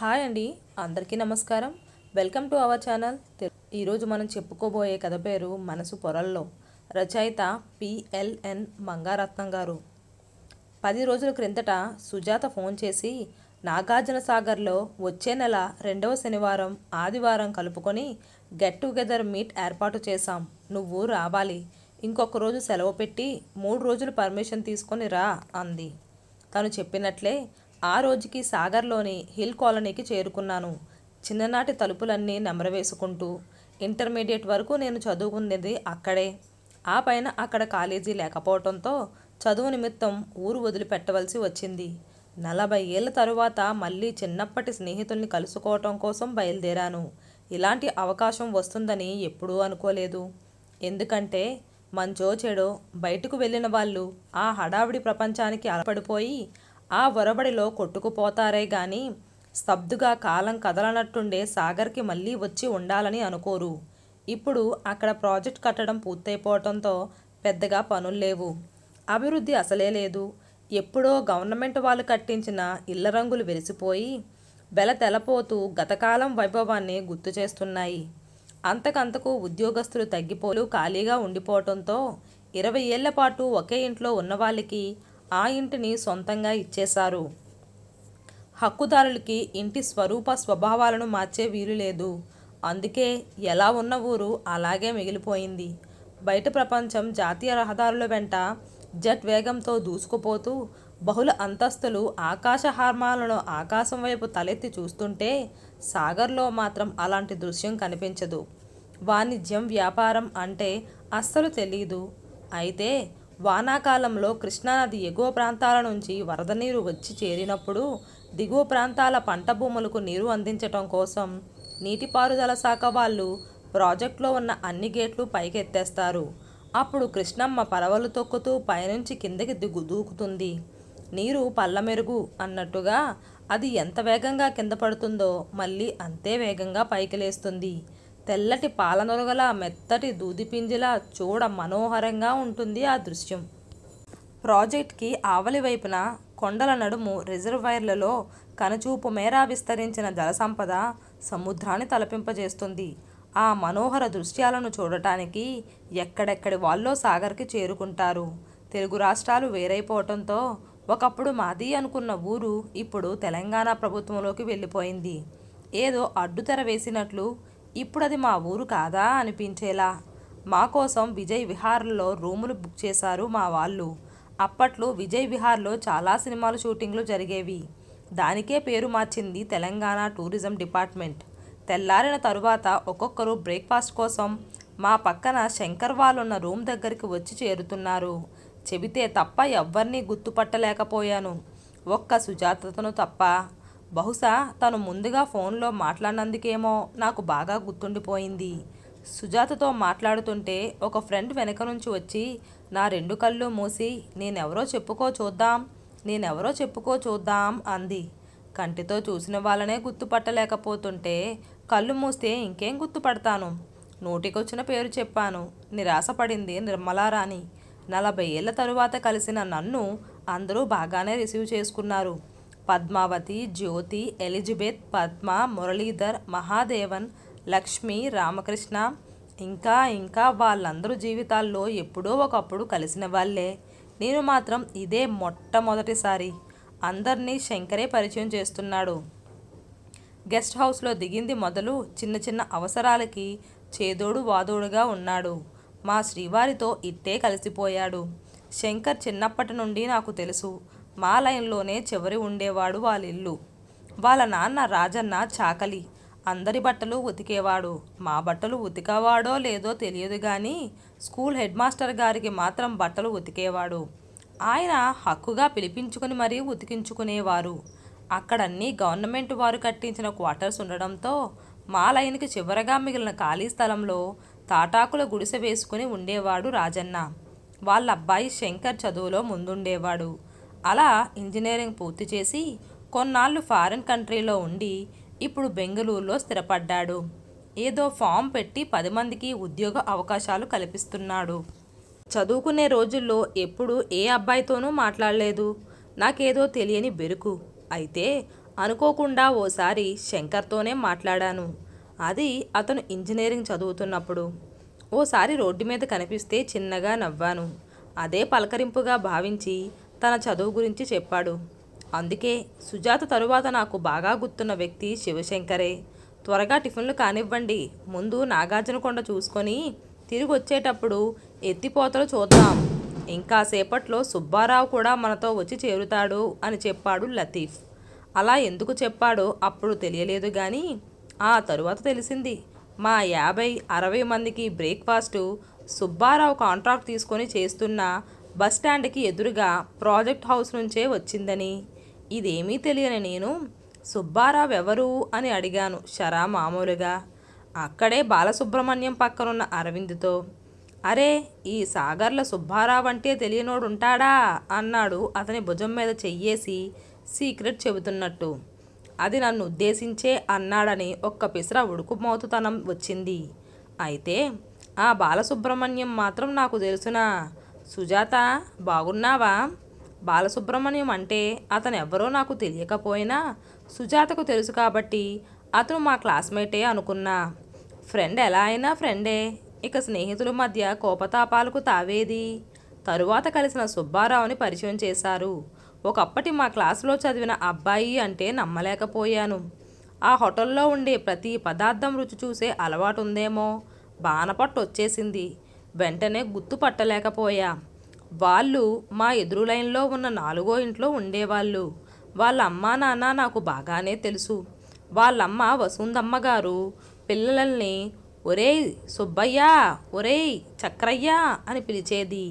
hi అండి అందరికీ నమస్కారం వెల్కమ్ టు అవర్ ఛానల్ ఈరోజు మనం చెప్పుకోబోయే కథ పేరు మనసు పొరల్లో రచయిత పిఎల్ఎన్ మంగారత్నం గారు పది రోజుల క్రిందట సుజాత ఫోన్ చేసి నాగార్జున సాగర్లో వచ్చే నెల రెండవ శనివారం ఆదివారం కలుపుకొని గెట్ టుగెదర్ మీట్ ఏర్పాటు చేశాం నువ్వు రావాలి ఇంకొక రోజు సెలవు పెట్టి మూడు రోజులు పర్మిషన్ తీసుకొని రా అంది తను చెప్పినట్లే ఆ రోజుకి సాగర్లోని హిల్ కాలనీకి చేరుకున్నాను చిన్ననాటి తలుపులన్నీ నెమరవేసుకుంటూ ఇంటర్మీడియట్ వరకు నేను చదువుకునేది అక్కడే ఆ పైన అక్కడ కాలేజీ లేకపోవడంతో చదువు నిమిత్తం ఊరు వదిలిపెట్టవలసి వచ్చింది నలభై ఏళ్ళ తరువాత మళ్ళీ చిన్నప్పటి స్నేహితుల్ని కలుసుకోవటం కోసం బయలుదేరాను ఇలాంటి అవకాశం వస్తుందని ఎప్పుడూ అనుకోలేదు ఎందుకంటే మంచో చెడో బయటకు వెళ్ళిన వాళ్ళు ఆ హడావిడి ప్రపంచానికి అలపడిపోయి ఆ ఒరబడిలో కొట్టుకుపోతారే గాని స్తబ్దుగా కాలం కదలనట్టుండే సాగర్కి మళ్ళీ వచ్చి ఉండాలని అనుకోరు ఇప్పుడు అక్కడ ప్రాజెక్ట్ కట్టడం పూర్తయిపోవడంతో పెద్దగా పనులు లేవు అభివృద్ధి అసలే లేదు ఎప్పుడో గవర్నమెంట్ వాళ్ళు కట్టించిన ఇళ్ల రంగులు వెలిసిపోయి బెల తెలపోతూ గతకాలం వైభవాన్ని గుర్తు చేస్తున్నాయి అంతకంతకు ఉద్యోగస్తులు తగ్గిపోలు ఖాళీగా ఉండిపోవడంతో ఇరవై ఏళ్ల పాటు ఒకే ఇంట్లో ఉన్నవాళ్ళకి ఆ ఇంటిని సొంతంగా ఇచ్చేశారు హక్కుదారులకి ఇంటి స్వరూప స్వభావాలను మార్చే వీలు లేదు అందుకే ఎలా ఉన్న ఊరు అలాగే మిగిలిపోయింది బయట ప్రపంచం జాతీయ రహదారుల వెంట జెట్ వేగంతో దూసుకుపోతూ బహుళ అంతస్తులు ఆకాశ హార్మాలను ఆకాశం వైపు తలెత్తి చూస్తుంటే సాగర్లో మాత్రం అలాంటి దృశ్యం కనిపించదు వాణిజ్యం వ్యాపారం అంటే అస్సలు తెలియదు అయితే వానాకాలంలో కృష్ణానది ఎగువ ప్రాంతాల నుంచి వరద నీరు వచ్చి చేరినప్పుడు దిగువ ప్రాంతాల పంట భూములకు నీరు అందించటం కోసం నీటిపారుదల శాఖ వాళ్ళు ప్రాజెక్టులో ఉన్న అన్ని గేట్లు పైకెత్తేస్తారు అప్పుడు కృష్ణమ్మ పరవలు తొక్కుతూ పైనుంచి కిందకి దిగు దూకుతుంది నీరు పల్లమెరుగు అన్నట్టుగా అది ఎంత వేగంగా కింద పడుతుందో మళ్ళీ అంతే వేగంగా పైకి లేస్తుంది తెల్లటి పాలనొరగల మెత్తటి దూదిపింజిలా చూడ మనోహరంగా ఉంటుంది ఆ దృశ్యం ప్రాజెక్ట్కి ఆవలి వైపున కొండల నడుము రిజర్వాయర్లలో కనుచూపు మేర విస్తరించిన జలసంపద సముద్రాన్ని తలపింపజేస్తుంది ఆ మనోహర దృశ్యాలను చూడటానికి ఎక్కడెక్కడి వాళ్ళో సాగర్కి చేరుకుంటారు తెలుగు రాష్ట్రాలు వేరైపోవటంతో ఒకప్పుడు మాది అనుకున్న ఊరు ఇప్పుడు తెలంగాణ ప్రభుత్వంలోకి వెళ్ళిపోయింది ఏదో అడ్డుతెర వేసినట్లు ఇప్పుడు అది మా ఊరు కాదా అనిపించేలా మా కోసం విజయ్ విహార్లో రూములు బుక్ చేశారు మా వాళ్ళు అప్పట్లో విజయ్ విహార్లో చాలా సినిమాలు షూటింగ్లు జరిగేవి దానికే పేరు మార్చింది తెలంగాణ టూరిజం డిపార్ట్మెంట్ తెల్లారిన తరువాత ఒక్కొక్కరు బ్రేక్ఫాస్ట్ కోసం మా పక్కన శంకర్ వాళ్ళున్న రూమ్ దగ్గరికి వచ్చి చేరుతున్నారు చెబితే తప్ప ఎవ్వరినీ గుర్తుపట్టలేకపోయాను ఒక్క సుజాతను తప్ప బహుశా తను ముందుగా ఫోన్లో మాట్లాడినందుకేమో నాకు బాగా గుర్తుండిపోయింది సుజాతతో మాట్లాడుతుంటే ఒక ఫ్రెండ్ వెనక నుంచి వచ్చి నా రెండు కళ్ళు మూసి నేనెవరో చెప్పుకో చూద్దాం నేనెవరో చెప్పుకో చూద్దాం అంది కంటితో చూసిన వాళ్ళనే గుర్తుపట్టలేకపోతుంటే కళ్ళు మూస్తే ఇంకేం గుర్తుపడతాను నోటికొచ్చిన పేరు చెప్పాను నిరాశపడింది నిర్మలారాణి నలభై ఏళ్ళ తరువాత కలిసిన నన్ను అందరూ బాగానే రిసీవ్ చేసుకున్నారు పద్మావతి జ్యోతి ఎలిజబెత్ పద్మ మురళీధర్ మహాదేవన్ లక్ష్మి రామకృష్ణ ఇంకా ఇంకా వాళ్ళందరూ జీవితాల్లో ఎప్పుడో ఒకప్పుడు కలిసిన వాళ్ళే నేను మాత్రం ఇదే మొట్టమొదటిసారి అందరినీ శంకరే పరిచయం చేస్తున్నాడు గెస్ట్ హౌస్లో దిగింది మొదలు చిన్న చిన్న అవసరాలకి చేదోడు వాదోడుగా ఉన్నాడు మా శ్రీవారితో ఇట్టే కలిసిపోయాడు శంకర్ చిన్నప్పటి నుండి నాకు తెలుసు మా లైన్లోనే చివరి ఉండేవాడు వాళ్ళ ఇల్లు వాళ్ళ నాన్న రాజన్న చాకలి అందరి బట్టలు ఉతికేవాడు మా బట్టలు ఉతికేవాడో లేదో తెలియదు కానీ స్కూల్ హెడ్ మాస్టర్ గారికి మాత్రం బట్టలు ఉతికేవాడు ఆయన హక్కుగా పిలిపించుకుని మరీ ఉతికించుకునేవారు అక్కడన్నీ గవర్నమెంట్ వారు కట్టించిన క్వార్టర్స్ ఉండడంతో మా లైన్కి చివరగా మిగిలిన ఖాళీ స్థలంలో తాటాకుల గుడిసె వేసుకుని ఉండేవాడు రాజన్న వాళ్ళ అబ్బాయి శంకర్ చదువులో ముందుండేవాడు అలా ఇంజనీరింగ్ పూర్తి చేసి కొన్నాళ్ళు ఫారిన్ కంట్రీలో ఉండి ఇప్పుడు బెంగళూరులో స్థిరపడ్డాడు ఏదో ఫామ్ పెట్టి పది మందికి ఉద్యోగ అవకాశాలు కల్పిస్తున్నాడు చదువుకునే రోజుల్లో ఎప్పుడు ఏ అబ్బాయితోనూ మాట్లాడలేదు నాకేదో తెలియని బెరుకు అయితే అనుకోకుండా ఓసారి శంకర్తోనే మాట్లాడాను అది అతను ఇంజనీరింగ్ చదువుతున్నప్పుడు ఓసారి రోడ్డు మీద కనిపిస్తే చిన్నగా నవ్వాను అదే పలకరింపుగా భావించి తన చదువు గురించి చెప్పాడు అందుకే సుజాత తరువాత నాకు బాగా గుర్తున్న వ్యక్తి శివశంకరే త్వరగా టిఫిన్లు కానివ్వండి ముందు నాగార్జునకొండ చూసుకొని తిరిగి వచ్చేటప్పుడు ఎత్తిపోతలు చూద్దాం ఇంకా సేపట్లో సుబ్బారావు కూడా మనతో వచ్చి చేరుతాడు అని చెప్పాడు లతీఫ్ అలా ఎందుకు చెప్పాడో అప్పుడు తెలియలేదు కానీ ఆ తరువాత తెలిసింది మా యాభై అరవై మందికి బ్రేక్ఫాస్టు సుబ్బారావు కాంట్రాక్ట్ తీసుకొని చేస్తున్న బస్టాండ్కి ఎదురుగా ప్రాజెక్ట్ హౌస్ నుంచే వచ్చిందని ఇదేమీ తెలియని నేను సుబ్బారావు ఎవరు అని అడిగాను షరా మామూలుగా అక్కడే బాలసుబ్రహ్మణ్యం పక్కనున్న అరవింద్తో అరే ఈ సాగర్ల సుబ్బారావు అంటే తెలియనోడు ఉంటాడా అన్నాడు అతని భుజం మీద చెయ్యేసి సీక్రెట్ చెబుతున్నట్టు అది నన్ను ఉద్దేశించే అన్నాడని ఒక్క పిసర ఉడుకుమోతుతనం వచ్చింది అయితే ఆ బాలసుబ్రహ్మణ్యం మాత్రం నాకు తెలుసునా సుజాత బాగున్నావా బాలసుబ్రహ్మణ్యం అంటే అతను ఎవరో నాకు తెలియకపోయినా సుజాతకు తెలుసు కాబట్టి అతను మా క్లాస్మేటే అనుకున్నా ఫ్రెండ్ ఎలా అయినా ఫ్రెండే ఇక స్నేహితుల మధ్య కోపతాపాలకు తావేది తరువాత కలిసిన సుబ్బారావుని పరిచయం చేశారు ఒకప్పటి మా క్లాసులో చదివిన అబ్బాయి అంటే నమ్మలేకపోయాను ఆ హోటల్లో ఉండే ప్రతి పదార్థం రుచి చూసే అలవాటు ఉందేమో బానపట్టు వచ్చేసింది వెంటనే గుర్తుపట్టలేకపోయా వాళ్ళు మా ఎదురు లైన్లో ఉన్న నాలుగో ఇంట్లో ఉండేవాళ్ళు వాళ్ళ అమ్మా నాన్న నాకు బాగానే తెలుసు వాళ్ళమ్మ వసుంధమ్మ గారు పిల్లల్ని ఒరేయ్ సుబ్బయ్య ఒరేయ్ చక్రయ్య అని పిలిచేది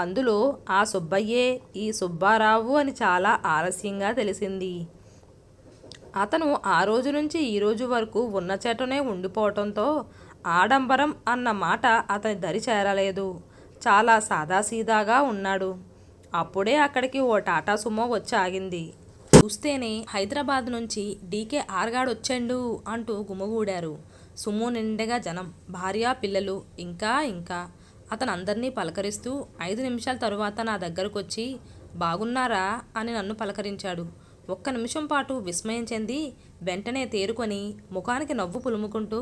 అందులో ఆ సుబ్బయ్యే ఈ సుబ్బారావు అని చాలా ఆలస్యంగా తెలిసింది అతను ఆ రోజు నుంచి ఈ రోజు వరకు ఉన్న చేటనే ఉండిపోవటంతో ఆడంబరం అన్న మాట అతని దరి చేరలేదు చాలా సాదాసీదాగా ఉన్నాడు అప్పుడే అక్కడికి ఓ టాటా సుమో వచ్చి ఆగింది చూస్తేనే హైదరాబాద్ నుంచి డీకే ఆర్గాడు వచ్చాడు అంటూ గుమ్మగూడారు సుమో నిండగా జనం భార్య పిల్లలు ఇంకా ఇంకా అతను అందరినీ పలకరిస్తూ ఐదు నిమిషాల తరువాత నా దగ్గరకు వచ్చి బాగున్నారా అని నన్ను పలకరించాడు ఒక్క నిమిషం పాటు విస్మయం చెంది వెంటనే తేరుకొని ముఖానికి నవ్వు పులుముకుంటూ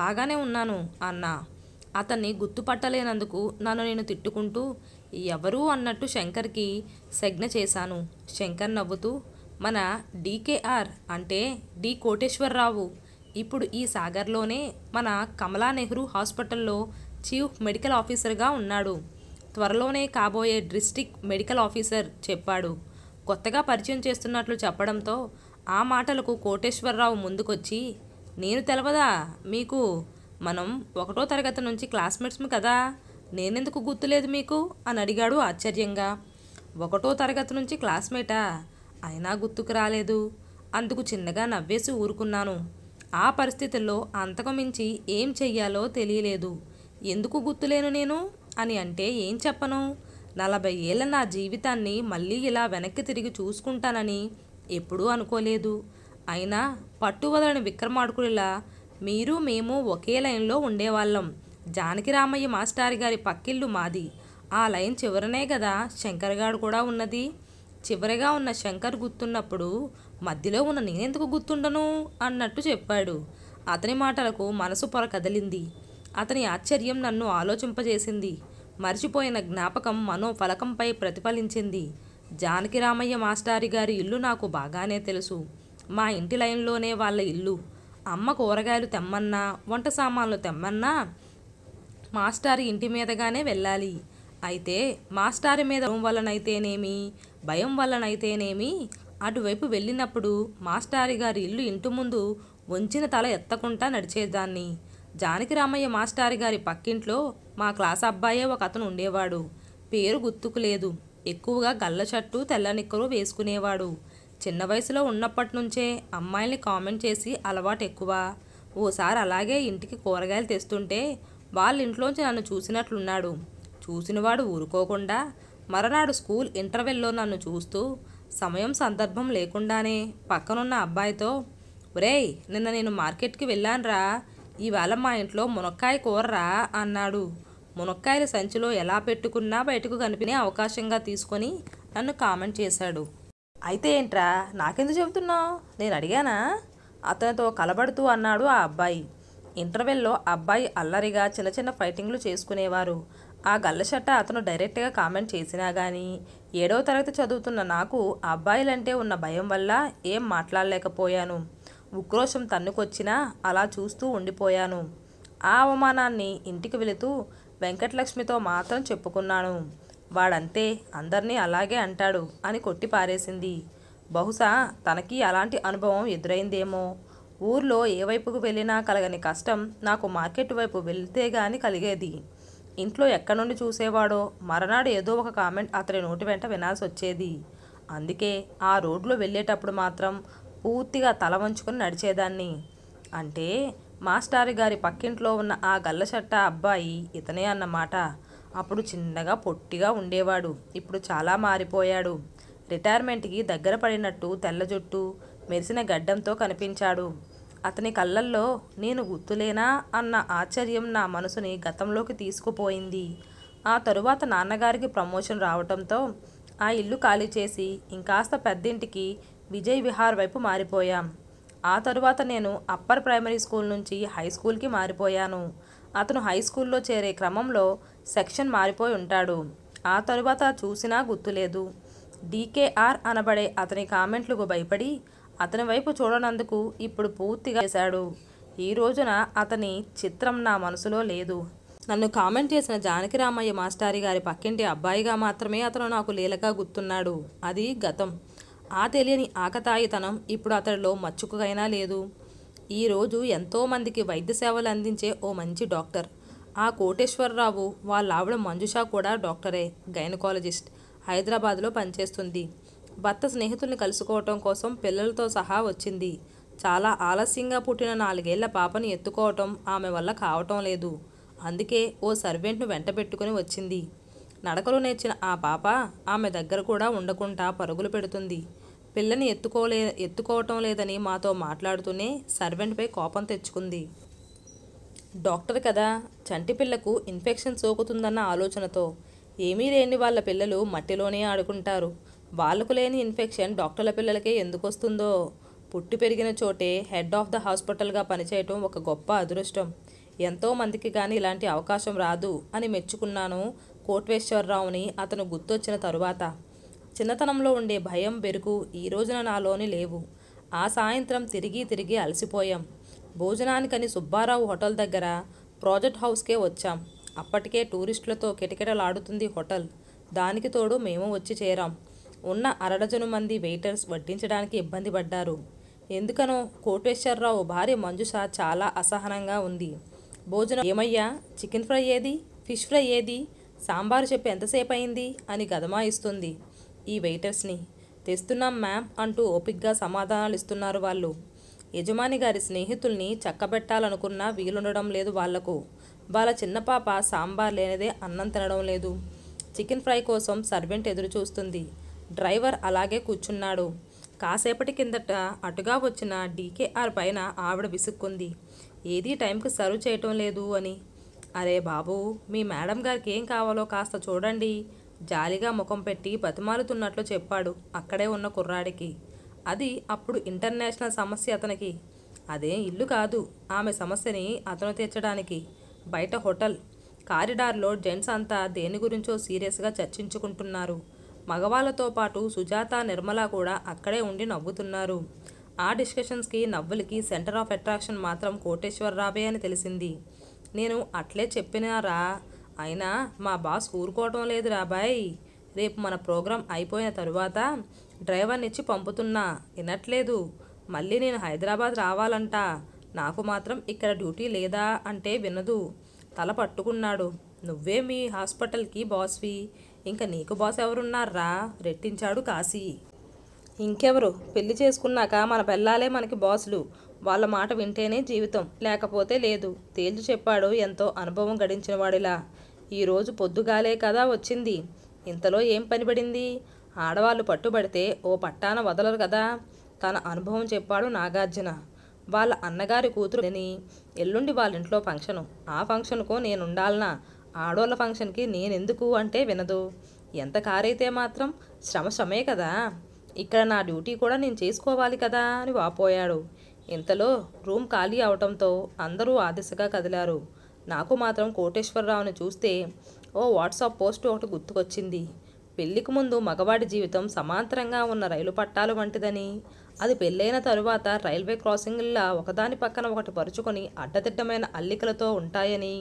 బాగానే ఉన్నాను అన్నా అతన్ని గుర్తుపట్టలేనందుకు నన్ను నేను తిట్టుకుంటూ ఎవరు అన్నట్టు శంకర్కి సజ్ఞ చేశాను శంకర్ నవ్వుతూ మన డీకేఆర్ అంటే డి కోటేశ్వరరావు ఇప్పుడు ఈ సాగర్లోనే మన కమలా నెహ్రూ హాస్పిటల్లో చీఫ్ మెడికల్ ఆఫీసర్గా ఉన్నాడు త్వరలోనే కాబోయే డిస్టిక్ మెడికల్ ఆఫీసర్ చెప్పాడు కొత్తగా పరిచయం చేస్తున్నట్లు చెప్పడంతో ఆ మాటలకు కోటేశ్వరరావు ముందుకొచ్చి నేను తెలవదా మీకు మనం ఒకటో తరగతి నుంచి క్లాస్మేట్స్మి కదా నేనెందుకు గుర్తులేదు మీకు అని అడిగాడు ఆశ్చర్యంగా ఒకటో తరగతి నుంచి క్లాస్మేటా అయినా గుర్తుకు రాలేదు అందుకు చిన్నగా నవ్వేసి ఊరుకున్నాను ఆ పరిస్థితుల్లో అంతకు మించి ఏం చెయ్యాలో తెలియలేదు ఎందుకు గుర్తులేను నేను అని అంటే ఏం చెప్పను నలభై ఏళ్ళ నా జీవితాన్ని మళ్ళీ ఇలా వెనక్కి తిరిగి చూసుకుంటానని ఎప్పుడూ అనుకోలేదు అయినా పట్టు వదలని విక్రమార్కుడిలా మీరు మేము ఒకే లైన్లో ఉండేవాళ్ళం జానకి రామయ్య మాస్టారి గారి పక్కిల్లు మాది ఆ లైన్ చివరనే కదా శంకర్గాడు కూడా ఉన్నది చివరిగా ఉన్న శంకర్ గుర్తున్నప్పుడు మధ్యలో ఉన్న నేనెందుకు గుర్తుండను అన్నట్టు చెప్పాడు అతని మాటలకు మనసు పొర కదిలింది అతని ఆశ్చర్యం నన్ను ఆలోచింపజేసింది మర్చిపోయిన జ్ఞాపకం మనోఫలకంపై ప్రతిఫలించింది జానకి రామయ్య మాస్టారి గారి ఇల్లు నాకు బాగానే తెలుసు మా ఇంటి లైన్లోనే వాళ్ళ ఇల్లు అమ్మ కూరగాయలు తెమ్మన్నా వంట సామాన్లు తెమ్మన్నా మాస్టారు ఇంటి మీదగానే వెళ్ళాలి అయితే మాస్టారు మీద వలనైతేనేమి భయం వలనైతేనేమి అటువైపు వెళ్ళినప్పుడు మాస్టారి గారి ఇల్లు ఇంటి ముందు వంచిన తల ఎత్తకుండా నడిచేదాన్ని జానకిరామయ్య మాస్టారి గారి పక్కింట్లో మా క్లాస్ అబ్బాయే ఒక అతను ఉండేవాడు పేరు గుర్తుకు లేదు ఎక్కువగా గల్ల షర్టు తెల్లనిక్కరు వేసుకునేవాడు చిన్న వయసులో ఉన్నప్పటి నుంచే అమ్మాయిల్ని కామెంట్ చేసి అలవాటు ఎక్కువ ఓసారి అలాగే ఇంటికి కూరగాయలు తెస్తుంటే వాళ్ళ ఇంట్లోంచి నన్ను చూసినట్లున్నాడు చూసినవాడు ఊరుకోకుండా మరనాడు స్కూల్ ఇంటర్వెల్లో నన్ను చూస్తూ సమయం సందర్భం లేకుండానే పక్కనున్న అబ్బాయితో ఒరేయ్ నిన్న నేను మార్కెట్కి వెళ్ళానురా ఈవేళ మా ఇంట్లో మునక్కాయ కూరరా అన్నాడు మునక్కాయల సంచిలో ఎలా పెట్టుకున్నా బయటకు కనిపినే అవకాశంగా తీసుకొని నన్ను కామెంట్ చేశాడు అయితే ఏంట్రా నాకెందుకు చెబుతున్నావు నేను అడిగానా అతనితో కలబడుతూ అన్నాడు ఆ అబ్బాయి ఇంటర్వెల్లో అబ్బాయి అల్లరిగా చిన్న చిన్న ఫైటింగ్లు చేసుకునేవారు ఆ గల్లషట్ట అతను డైరెక్ట్గా కామెంట్ చేసినా కానీ ఏడవ తరగతి చదువుతున్న నాకు అబ్బాయిలంటే ఉన్న భయం వల్ల ఏం మాట్లాడలేకపోయాను ఉక్రోషం తన్నుకొచ్చినా అలా చూస్తూ ఉండిపోయాను ఆ అవమానాన్ని ఇంటికి వెళుతూ వెంకటలక్ష్మితో మాత్రం చెప్పుకున్నాను వాడంతే అందర్నీ అలాగే అంటాడు అని కొట్టి పారేసింది బహుశా తనకి అలాంటి అనుభవం ఎదురైందేమో ఊర్లో ఏ వైపుకు వెళ్ళినా కలగని కష్టం నాకు మార్కెట్ వైపు వెళ్తే గాని కలిగేది ఇంట్లో ఎక్కడి నుండి చూసేవాడో మరనాడు ఏదో ఒక కామెంట్ అతని నోటి వెంట వినాల్సి వచ్చేది అందుకే ఆ రోడ్లో వెళ్ళేటప్పుడు మాత్రం పూర్తిగా తల వంచుకొని నడిచేదాన్ని అంటే మాస్టారి గారి పక్కింట్లో ఉన్న ఆ గల్ల అబ్బాయి ఇతనే అన్నమాట అప్పుడు చిన్నగా పొట్టిగా ఉండేవాడు ఇప్పుడు చాలా మారిపోయాడు రిటైర్మెంట్కి దగ్గర పడినట్టు తెల్ల జుట్టు మెరిసిన గడ్డంతో కనిపించాడు అతని కళ్ళల్లో నేను గుర్తులేనా అన్న ఆశ్చర్యం నా మనసుని గతంలోకి తీసుకుపోయింది ఆ తరువాత నాన్నగారికి ప్రమోషన్ రావడంతో ఆ ఇల్లు ఖాళీ చేసి ఇంకాస్త పెద్దింటికి విజయ్ విహార్ వైపు మారిపోయాం ఆ తరువాత నేను అప్పర్ ప్రైమరీ స్కూల్ నుంచి హై స్కూల్కి మారిపోయాను అతను హై స్కూల్లో చేరే క్రమంలో సెక్షన్ మారిపోయి ఉంటాడు ఆ తరువాత చూసినా గుర్తులేదు డీకేఆర్ అనబడే అతని కామెంట్లకు భయపడి అతని వైపు చూడనందుకు ఇప్పుడు పూర్తిగా చేశాడు ఈ రోజున అతని చిత్రం నా మనసులో లేదు నన్ను కామెంట్ చేసిన జానకిరామయ్య మాస్టారి గారి పక్కింటి అబ్బాయిగా మాత్రమే అతను నాకు లీలగా గుర్తున్నాడు అది గతం ఆ తెలియని ఆకతాయితనం ఇప్పుడు అతడిలో మచ్చుకైనా లేదు ఈరోజు ఎంతోమందికి వైద్య సేవలు అందించే ఓ మంచి డాక్టర్ ఆ కోటేశ్వరరావు వాళ్ళ ఆవిడ మంజుషా కూడా డాక్టరే గైనకాలజిస్ట్ హైదరాబాద్లో పనిచేస్తుంది భర్త స్నేహితుల్ని కలుసుకోవటం కోసం పిల్లలతో సహా వచ్చింది చాలా ఆలస్యంగా పుట్టిన నాలుగేళ్ల పాపని ఎత్తుకోవటం ఆమె వల్ల కావటం లేదు అందుకే ఓ సర్వెంట్ను వెంటబెట్టుకుని వచ్చింది నడకలు నేర్చిన ఆ పాప ఆమె దగ్గర కూడా ఉండకుండా పరుగులు పెడుతుంది పిల్లని ఎత్తుకోలే ఎత్తుకోవటం లేదని మాతో మాట్లాడుతూనే సర్వెంట్పై కోపం తెచ్చుకుంది డాక్టర్ కదా చంటి పిల్లకు ఇన్ఫెక్షన్ సోకుతుందన్న ఆలోచనతో ఏమీ లేని వాళ్ళ పిల్లలు మట్టిలోనే ఆడుకుంటారు వాళ్లకు లేని ఇన్ఫెక్షన్ డాక్టర్ల పిల్లలకే ఎందుకు వస్తుందో పుట్టి పెరిగిన చోటే హెడ్ ఆఫ్ ద హాస్పిటల్గా పనిచేయటం ఒక గొప్ప అదృష్టం ఎంతోమందికి కానీ ఇలాంటి అవకాశం రాదు అని మెచ్చుకున్నాను కోట్వేశ్వరరావుని అతను గుర్తొచ్చిన తరువాత చిన్నతనంలో ఉండే భయం బెరుకు ఈ రోజున నాలోని లేవు ఆ సాయంత్రం తిరిగి తిరిగి అలసిపోయాం భోజనానికని సుబ్బారావు హోటల్ దగ్గర ప్రాజెక్ట్ హౌస్కే వచ్చాం అప్పటికే టూరిస్టులతో కిటకిటలాడుతుంది హోటల్ దానికి తోడు మేము వచ్చి చేరాం ఉన్న అరడజను మంది వెయిటర్స్ వడ్డించడానికి ఇబ్బంది పడ్డారు ఎందుకనో కోటేశ్వరరావు భార్య మంజుష చాలా అసహనంగా ఉంది భోజనం ఏమయ్యా చికెన్ ఫ్రై ఏది ఫిష్ ఫ్రై ఏది సాంబారు చెప్పి ఎంతసేపు అయింది అని గదమాయిస్తుంది ఈ వెయిటర్స్ని తెస్తున్నాం మ్యామ్ అంటూ ఓపిక్గా సమాధానాలు ఇస్తున్నారు వాళ్ళు యజమాని గారి స్నేహితుల్ని చక్కబెట్టాలనుకున్నా వీలుండడం లేదు వాళ్లకు వాళ్ళ చిన్న పాప సాంబార్ లేనిదే అన్నం తినడం లేదు చికెన్ ఫ్రై కోసం సర్వెంట్ ఎదురు చూస్తుంది డ్రైవర్ అలాగే కూర్చున్నాడు కాసేపటి కిందట అటుగా వచ్చిన డీకేఆర్ పైన ఆవిడ విసుక్కుంది ఏదీ టైంకి సర్వ్ చేయటం లేదు అని అరే బాబు మీ మేడం గారికి ఏం కావాలో కాస్త చూడండి జాలిగా ముఖం పెట్టి బతిమాలుతున్నట్లు చెప్పాడు అక్కడే ఉన్న కుర్రాడికి అది అప్పుడు ఇంటర్నేషనల్ సమస్య అతనికి అదే ఇల్లు కాదు ఆమె సమస్యని అతను తీర్చడానికి బయట హోటల్ కారిడార్లో జెంట్స్ అంతా దేని గురించో సీరియస్గా చర్చించుకుంటున్నారు మగవాళ్ళతో పాటు సుజాత నిర్మల కూడా అక్కడే ఉండి నవ్వుతున్నారు ఆ డిస్కషన్స్కి నవ్వులకి సెంటర్ ఆఫ్ అట్రాక్షన్ మాత్రం కోటేశ్వరరావే అని తెలిసింది నేను అట్లే చెప్పినారా అయినా మా బాస్ ఊరుకోవటం లేదు రాబాయ్ రేపు మన ప్రోగ్రాం అయిపోయిన తరువాత డ్రైవర్నిచ్చి పంపుతున్నా వినట్లేదు మళ్ళీ నేను హైదరాబాద్ రావాలంట నాకు మాత్రం ఇక్కడ డ్యూటీ లేదా అంటే వినదు తల పట్టుకున్నాడు నువ్వే మీ హాస్పిటల్కి బాస్వి ఇంకా నీకు బాస్ ఎవరున్నారా రెట్టించాడు కాశీ ఇంకెవరు పెళ్లి చేసుకున్నాక మన పెళ్ళాలే మనకి బాసులు వాళ్ళ మాట వింటేనే జీవితం లేకపోతే లేదు తేల్చి చెప్పాడు ఎంతో అనుభవం గడించినవాడిలా ఈరోజు పొద్దుగాలే కదా వచ్చింది ఇంతలో ఏం పనిపడింది ఆడవాళ్ళు పట్టుబడితే ఓ పట్టాన వదలరు కదా తన అనుభవం చెప్పాడు నాగార్జున వాళ్ళ అన్నగారి కూతురుని ఎల్లుండి వాళ్ళ ఇంట్లో ఫంక్షను ఆ ఫంక్షన్కు నేను ఆడోళ్ళ ఫంక్షన్కి నేనెందుకు అంటే వినదు ఎంత కారైతే మాత్రం శ్రమ శ్రమే కదా ఇక్కడ నా డ్యూటీ కూడా నేను చేసుకోవాలి కదా అని వాపోయాడు ఇంతలో రూమ్ ఖాళీ అవటంతో అందరూ ఆ దిశగా కదిలారు నాకు మాత్రం కోటేశ్వరరావును చూస్తే ఓ వాట్సాప్ పోస్ట్ ఒకటి గుర్తుకొచ్చింది పెళ్లికి ముందు మగవాడి జీవితం సమాంతరంగా ఉన్న రైలు పట్టాలు వంటిదని అది పెళ్ళైన తరువాత రైల్వే క్రాసింగ్లా ఒకదాని పక్కన ఒకటి పరుచుకొని అడ్డదిడ్డమైన అల్లికలతో ఉంటాయని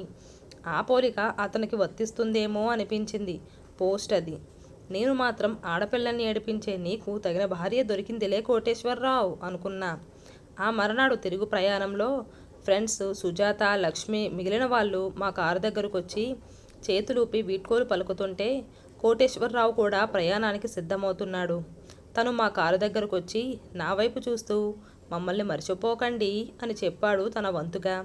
ఆ పోలిక అతనికి వర్తిస్తుందేమో అనిపించింది పోస్ట్ అది నేను మాత్రం ఆడపిల్లల్ని ఏడిపించే నీకు తగిన భార్య దొరికిందిలే కోటేశ్వరరావు అనుకున్నా ఆ మరనాడు తిరుగు ప్రయాణంలో ఫ్రెండ్స్ సుజాత లక్ష్మి మిగిలిన వాళ్ళు మా కారు దగ్గరకు వచ్చి చేతులూపి వీట్కోలు పలుకుతుంటే కోటేశ్వరరావు కూడా ప్రయాణానికి సిద్ధమవుతున్నాడు తను మా కారు దగ్గరకు వచ్చి నా వైపు చూస్తూ మమ్మల్ని మర్చిపోకండి అని చెప్పాడు తన వంతుగా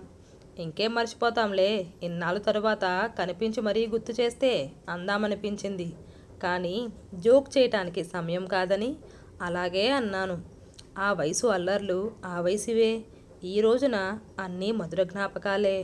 ఇంకేం మర్చిపోతాంలే ఇన్నాళ్ళ తరువాత కనిపించి మరీ గుర్తు చేస్తే అందామనిపించింది కానీ జోక్ చేయటానికి సమయం కాదని అలాగే అన్నాను ఆ వయసు అల్లర్లు ఆ వయసువే ఈ రోజున అన్నీ మధుర జ్ఞాపకాలే